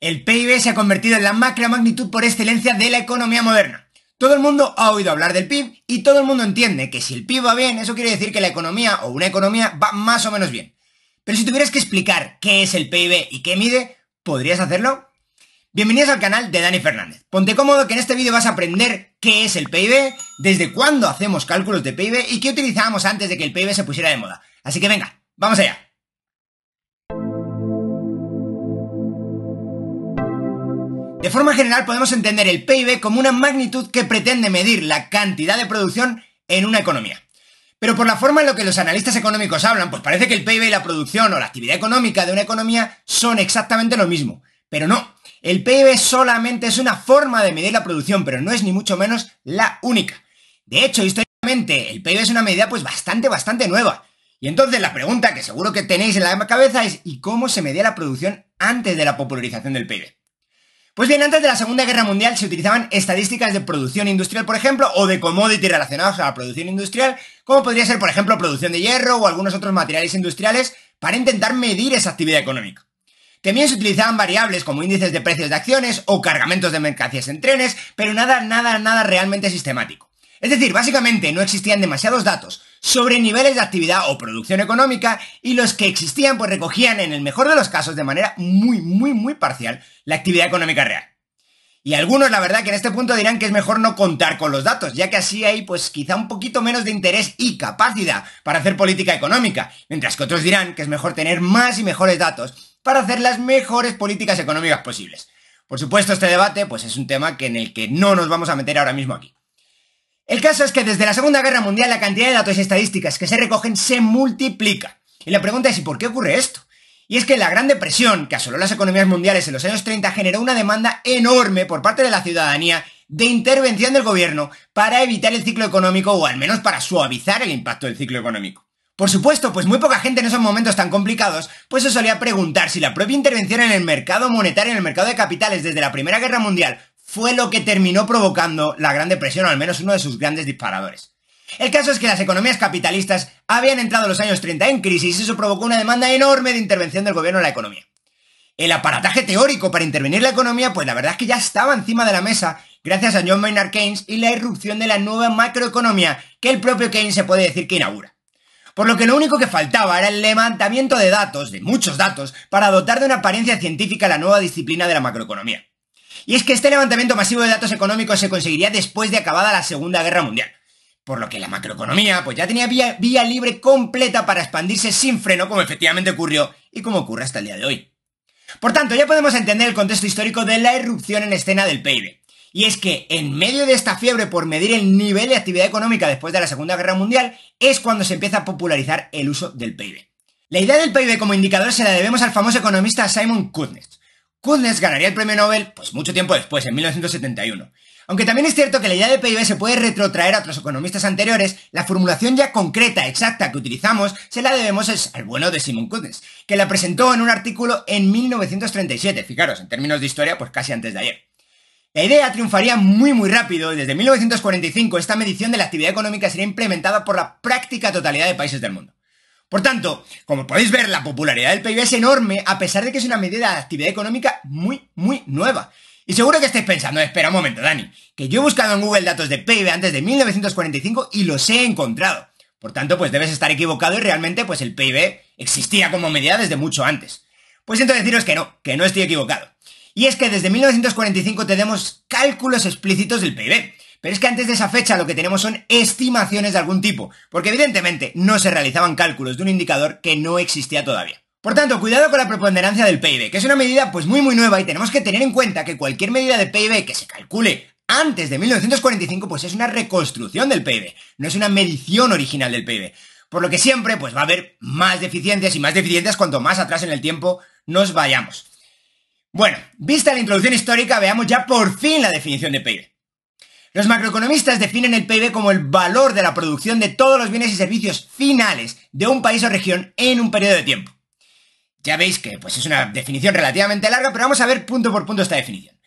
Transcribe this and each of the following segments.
El PIB se ha convertido en la macro magnitud por excelencia de la economía moderna. Todo el mundo ha oído hablar del PIB y todo el mundo entiende que si el PIB va bien, eso quiere decir que la economía o una economía va más o menos bien. Pero si tuvieras que explicar qué es el PIB y qué mide, ¿podrías hacerlo? Bienvenidos al canal de Dani Fernández. Ponte cómodo que en este vídeo vas a aprender qué es el PIB, desde cuándo hacemos cálculos de PIB y qué utilizábamos antes de que el PIB se pusiera de moda. Así que venga, vamos allá. De forma general podemos entender el PIB como una magnitud que pretende medir la cantidad de producción en una economía. Pero por la forma en la que los analistas económicos hablan, pues parece que el PIB y la producción o la actividad económica de una economía son exactamente lo mismo. Pero no, el PIB solamente es una forma de medir la producción, pero no es ni mucho menos la única. De hecho, históricamente, el PIB es una medida pues bastante, bastante nueva. Y entonces la pregunta que seguro que tenéis en la cabeza es ¿y cómo se medía la producción antes de la popularización del PIB? Pues bien, antes de la Segunda Guerra Mundial se utilizaban estadísticas de producción industrial, por ejemplo, o de commodity relacionados a la producción industrial, como podría ser, por ejemplo, producción de hierro o algunos otros materiales industriales, para intentar medir esa actividad económica. También se utilizaban variables como índices de precios de acciones o cargamentos de mercancías en trenes, pero nada, nada, nada realmente sistemático. Es decir, básicamente no existían demasiados datos, sobre niveles de actividad o producción económica y los que existían pues recogían en el mejor de los casos de manera muy, muy, muy parcial la actividad económica real. Y algunos, la verdad, que en este punto dirán que es mejor no contar con los datos, ya que así hay, pues, quizá un poquito menos de interés y capacidad para hacer política económica, mientras que otros dirán que es mejor tener más y mejores datos para hacer las mejores políticas económicas posibles. Por supuesto, este debate, pues, es un tema que en el que no nos vamos a meter ahora mismo aquí. El caso es que desde la Segunda Guerra Mundial la cantidad de datos y estadísticas que se recogen se multiplica. Y la pregunta es, ¿y por qué ocurre esto? Y es que la Gran Depresión, que asoló las economías mundiales en los años 30, generó una demanda enorme por parte de la ciudadanía de intervención del gobierno para evitar el ciclo económico o al menos para suavizar el impacto del ciclo económico. Por supuesto, pues muy poca gente en esos momentos tan complicados, pues se solía preguntar si la propia intervención en el mercado monetario, en el mercado de capitales desde la Primera Guerra Mundial, fue lo que terminó provocando la Gran Depresión, o al menos uno de sus grandes disparadores. El caso es que las economías capitalistas habían entrado en los años 30 en crisis y eso provocó una demanda enorme de intervención del gobierno en la economía. El aparataje teórico para intervenir la economía, pues la verdad es que ya estaba encima de la mesa gracias a John Maynard Keynes y la irrupción de la nueva macroeconomía que el propio Keynes se puede decir que inaugura. Por lo que lo único que faltaba era el levantamiento de datos, de muchos datos, para dotar de una apariencia científica la nueva disciplina de la macroeconomía. Y es que este levantamiento masivo de datos económicos se conseguiría después de acabada la Segunda Guerra Mundial. Por lo que la macroeconomía pues ya tenía vía, libre completa para expandirse sin freno como efectivamente ocurrió y como ocurre hasta el día de hoy. Por tanto, ya podemos entender el contexto histórico de la irrupción en escena del PIB. Y es que en medio de esta fiebre por medir el nivel de actividad económica después de la Segunda Guerra Mundial es cuando se empieza a popularizar el uso del PIB. La idea del PIB como indicador se la debemos al famoso economista Simon Kuznets, Kuznets ganaría el premio Nobel pues mucho tiempo después, en 1971. Aunque también es cierto que la idea de PIB se puede retrotraer a otros economistas anteriores, la formulación ya concreta, exacta que utilizamos, se la debemos al bueno de Simon Kuznets, que la presentó en un artículo en 1937, fijaros, en términos de historia, pues casi antes de ayer. La idea triunfaría muy muy rápido y desde 1945 esta medición de la actividad económica sería implementada por la práctica totalidad de países del mundo. Por tanto, como podéis ver, la popularidad del PIB es enorme, a pesar de que es una medida de actividad económica muy, muy nueva. Y seguro que estáis pensando, espera un momento, Dani, que yo he buscado en Google datos de PIB antes de 1945 y los he encontrado. Por tanto, pues debes estar equivocado y realmente pues el PIB existía como medida desde mucho antes. Pues siento deciros que no, que no estoy equivocado. Y es que desde 1945 tenemos cálculos explícitos del PIB, pero es que antes de esa fecha lo que tenemos son estimaciones de algún tipo, porque evidentemente no se realizaban cálculos de un indicador que no existía todavía. Por tanto, cuidado con la preponderancia del PIB, que es una medida pues muy muy nueva y tenemos que tener en cuenta que cualquier medida de PIB que se calcule antes de 1945 pues es una reconstrucción del PIB, no es una medición original del PIB. Por lo que siempre pues va a haber más deficiencias y más deficiencias cuanto más atrás en el tiempo nos vayamos. Bueno, vista la introducción histórica, veamos ya por fin la definición de PIB. Los macroeconomistas definen el PIB como el valor de la producción de todos los bienes y servicios finales de un país o región en un periodo de tiempo. Ya veis que pues, es una definición relativamente larga, pero vamos a ver punto por punto esta definición.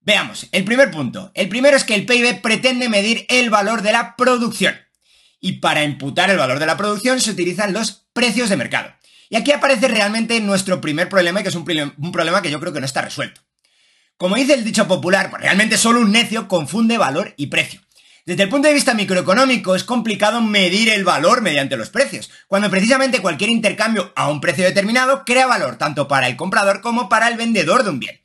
Veamos, el primer punto. El primero es que el PIB pretende medir el valor de la producción. Y para imputar el valor de la producción se utilizan los precios de mercado. Y aquí aparece realmente nuestro primer problema, que es un problema que yo creo que no está resuelto. Como dice el dicho popular, pues realmente solo un necio confunde valor y precio. Desde el punto de vista microeconómico es complicado medir el valor mediante los precios, cuando precisamente cualquier intercambio a un precio determinado crea valor tanto para el comprador como para el vendedor de un bien.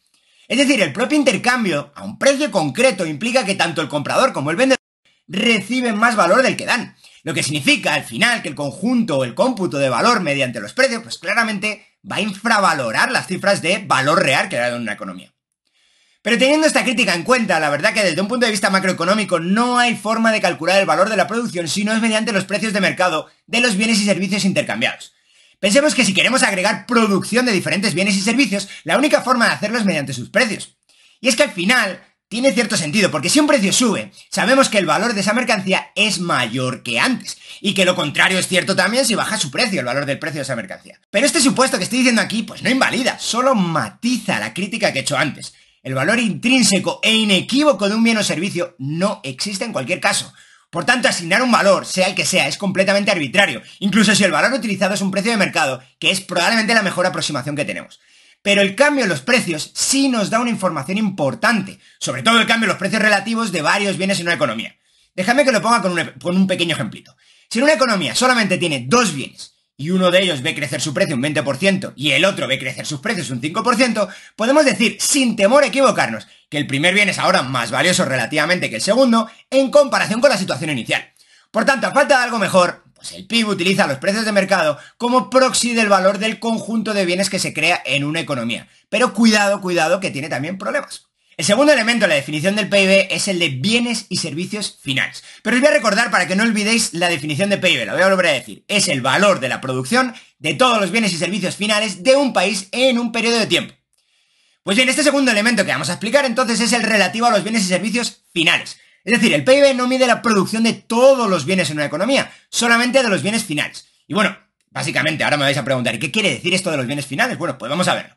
Es decir, el propio intercambio a un precio concreto implica que tanto el comprador como el vendedor reciben más valor del que dan, lo que significa al final que el conjunto o el cómputo de valor mediante los precios pues claramente va a infravalorar las cifras de valor real que da en una economía. Pero teniendo esta crítica en cuenta, la verdad que desde un punto de vista macroeconómico no hay forma de calcular el valor de la producción si no es mediante los precios de mercado de los bienes y servicios intercambiados. Pensemos que si queremos agregar producción de diferentes bienes y servicios, la única forma de hacerlo es mediante sus precios. Y es que al final tiene cierto sentido, porque si un precio sube, sabemos que el valor de esa mercancía es mayor que antes, y que lo contrario es cierto también si baja su precio, el valor del precio de esa mercancía. Pero este supuesto que estoy diciendo aquí, pues no invalida, solo matiza la crítica que he hecho antes. El valor intrínseco e inequívoco de un bien o servicio no existe en cualquier caso. Por tanto, asignar un valor, sea el que sea, es completamente arbitrario, incluso si el valor utilizado es un precio de mercado, que es probablemente la mejor aproximación que tenemos. Pero el cambio en los precios sí nos da una información importante, sobre todo el cambio en los precios relativos de varios bienes en una economía. Déjame que lo ponga con un, pequeño ejemplito. Si en una economía solamente tiene dos bienes, y uno de ellos ve crecer su precio un 20% y el otro ve crecer sus precios un 5%, podemos decir sin temor a equivocarnos que el primer bien es ahora más valioso relativamente que el segundo en comparación con la situación inicial. Por tanto, a falta de algo mejor, pues el PIB utiliza los precios de mercado como proxy del valor del conjunto de bienes que se crea en una economía. Pero cuidado, cuidado, que tiene también problemas. El segundo elemento de la definición del PIB es el de bienes y servicios finales. Pero os voy a recordar para que no olvidéis la definición de PIB, Lo voy a volver a decir. Es el valor de la producción de todos los bienes y servicios finales de un país en un periodo de tiempo. Pues bien, este segundo elemento que vamos a explicar entonces es el relativo a los bienes y servicios finales. Es decir, el PIB no mide la producción de todos los bienes en una economía, solamente de los bienes finales. Y bueno, básicamente ahora me vais a preguntar, ¿qué quiere decir esto de los bienes finales? Bueno, pues vamos a verlo.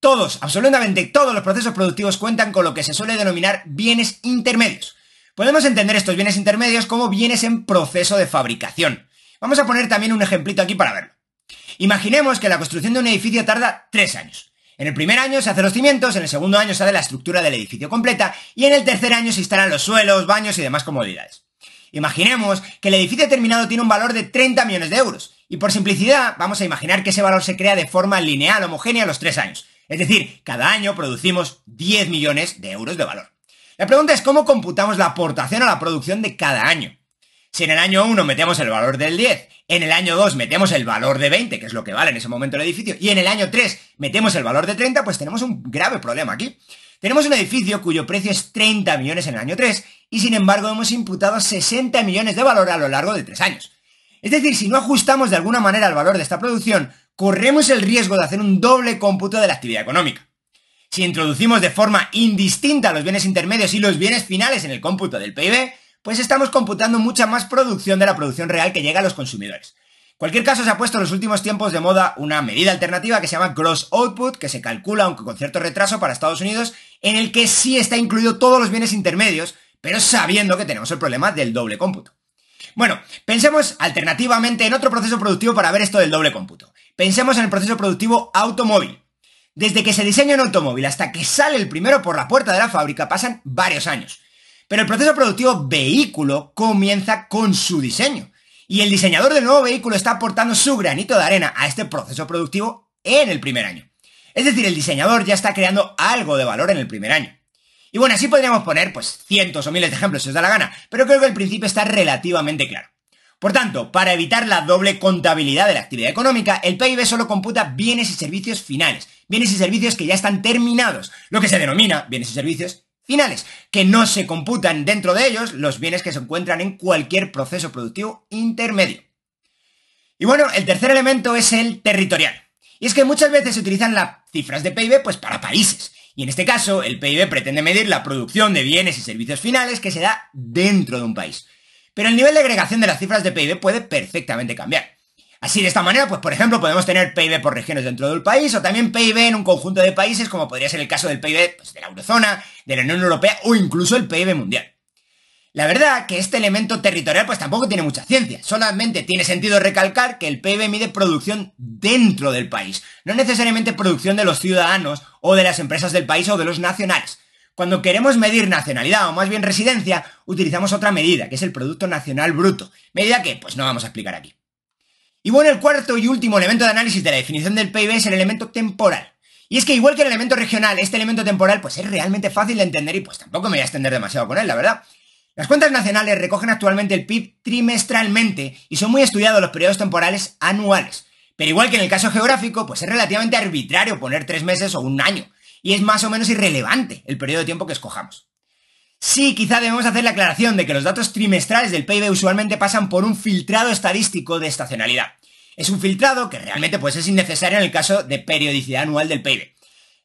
Todos, absolutamente todos los procesos productivos cuentan con lo que se suele denominar bienes intermedios. Podemos entender estos bienes intermedios como bienes en proceso de fabricación. Vamos a poner también un ejemplito aquí para verlo. Imaginemos que la construcción de un edificio tarda tres años. En el primer año se hacen los cimientos, en el segundo año se hace la estructura del edificio completa y en el tercer año se instalan los suelos, baños y demás comodidades. Imaginemos que el edificio terminado tiene un valor de 30 millones de euros y por simplicidad vamos a imaginar que ese valor se crea de forma lineal, homogénea, a los tres años. Es decir, cada año producimos 10 millones de euros de valor. La pregunta es cómo computamos la aportación a la producción de cada año. Si en el año 1 metemos el valor del 10, en el año 2 metemos el valor de 20, que es lo que vale en ese momento el edificio, y en el año 3 metemos el valor de 30, pues tenemos un grave problema aquí. Tenemos un edificio cuyo precio es 30 millones en el año 3 y sin embargo hemos imputado 60 millones de valor a lo largo de 3 años. Es decir, si no ajustamos de alguna manera el valor de esta producción, corremos el riesgo de hacer un doble cómputo de la actividad económica. Si introducimos de forma indistinta los bienes intermedios y los bienes finales en el cómputo del PIB, pues estamos computando mucha más producción de la producción real que llega a los consumidores. En cualquier caso, se ha puesto en los últimos tiempos de moda una medida alternativa que se llama Gross Output, que se calcula, aunque con cierto retraso para Estados Unidos, en el que sí está incluido todos los bienes intermedios, pero sabiendo que tenemos el problema del doble cómputo. Bueno, pensemos alternativamente en otro proceso productivo para ver esto del doble cómputo. Pensemos en el proceso productivo automóvil. Desde que se diseña un automóvil hasta que sale el primero por la puerta de la fábrica pasan varios años. Pero el proceso productivo vehículo comienza con su diseño. Y el diseñador del nuevo vehículo está aportando su granito de arena a este proceso productivo en el primer año. Es decir, el diseñador ya está creando algo de valor en el primer año. Y bueno, así podríamos poner pues cientos o miles de ejemplos si os da la gana, pero creo que el principio está relativamente claro. Por tanto, para evitar la doble contabilidad de la actividad económica, el PIB solo computa bienes y servicios finales, bienes y servicios que ya están terminados, lo que se denomina bienes y servicios finales, que no se computan dentro de ellos los bienes que se encuentran en cualquier proceso productivo intermedio. Y bueno, el tercer elemento es el territorial. Y es que muchas veces se utilizan las cifras de PIB pues para países. Y en este caso, el PIB pretende medir la producción de bienes y servicios finales que se da dentro de un país. Pero el nivel de agregación de las cifras de PIB puede perfectamente cambiar. Así de esta manera, pues por ejemplo, podemos tener PIB por regiones dentro del país o también PIB en un conjunto de países como podría ser el caso del PIB pues, de la eurozona, de la Unión Europea o incluso el PIB mundial. La verdad que este elemento territorial pues tampoco tiene mucha ciencia, solamente tiene sentido recalcar que el PIB mide producción dentro del país, no necesariamente producción de los ciudadanos o de las empresas del país o de los nacionales. Cuando queremos medir nacionalidad o más bien residencia, utilizamos otra medida, que es el Producto Nacional Bruto, medida que pues no vamos a explicar aquí. Y bueno, el cuarto y último elemento de análisis de la definición del PIB es el elemento temporal. Y es que igual que el elemento regional, este elemento temporal pues es realmente fácil de entender y pues tampoco me voy a extender demasiado con él, la verdad. Las cuentas nacionales recogen actualmente el PIB trimestralmente y son muy estudiados los periodos temporales anuales. Pero igual que en el caso geográfico, pues es relativamente arbitrario poner tres meses o un año. Y es más o menos irrelevante el periodo de tiempo que escojamos. Sí, quizá debemos hacer la aclaración de que los datos trimestrales del PIB usualmente pasan por un filtrado estadístico de estacionalidad. Es un filtrado que realmente pues, es innecesario en el caso de periodicidad anual del PIB.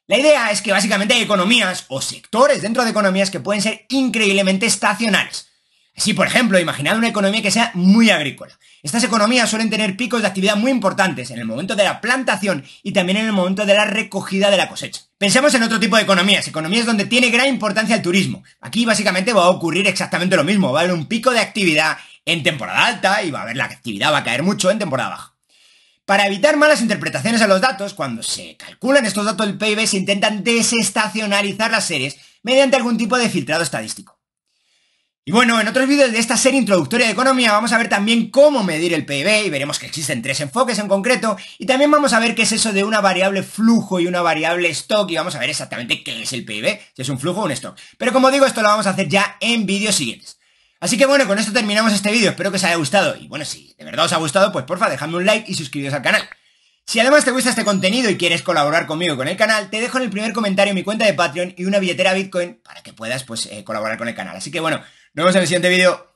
La idea es que básicamente hay economías o sectores dentro de economías que pueden ser increíblemente estacionales. Así, por ejemplo, imaginad una economía que sea muy agrícola. Estas economías suelen tener picos de actividad muy importantes en el momento de la plantación y también en el momento de la recogida de la cosecha. Pensemos en otro tipo de economías, economías donde tiene gran importancia el turismo. Aquí básicamente va a ocurrir exactamente lo mismo, va a haber un pico de actividad en temporada alta y va a haber la actividad va a caer mucho en temporada baja. Para evitar malas interpretaciones a los datos, cuando se calculan estos datos del PIB, se intentan desestacionalizar las series mediante algún tipo de filtrado estadístico. Y bueno, en otros vídeos de esta serie introductoria de economía vamos a ver también cómo medir el PIB y veremos que existen tres enfoques en concreto y también vamos a ver qué es eso de una variable flujo y una variable stock y vamos a ver exactamente qué es el PIB, si es un flujo o un stock. Pero como digo, esto lo vamos a hacer ya en vídeos siguientes. Así que bueno, con esto terminamos este vídeo, espero que os haya gustado, y bueno, si de verdad os ha gustado, pues porfa, dejadme un like y suscribiros al canal. Si además te gusta este contenido y quieres colaborar conmigo con el canal, te dejo en el primer comentario mi cuenta de Patreon y una billetera Bitcoin para que puedas pues, eh, colaborar con el canal. Así que bueno, nos vemos en el siguiente vídeo.